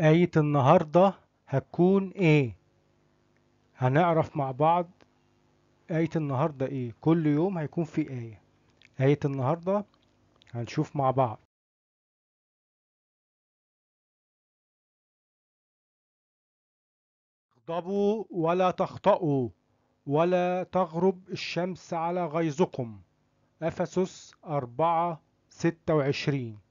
آية النهاردة هتكون إيه؟ هنعرف مع بعض آية النهاردة إيه؟ كل يوم هيكون في آية آية النهاردة هنشوف مع بعض اغضبوا ولا تخطئوا ولا تغرب الشمس على غيظكم أفسس أربعة ستة وعشرين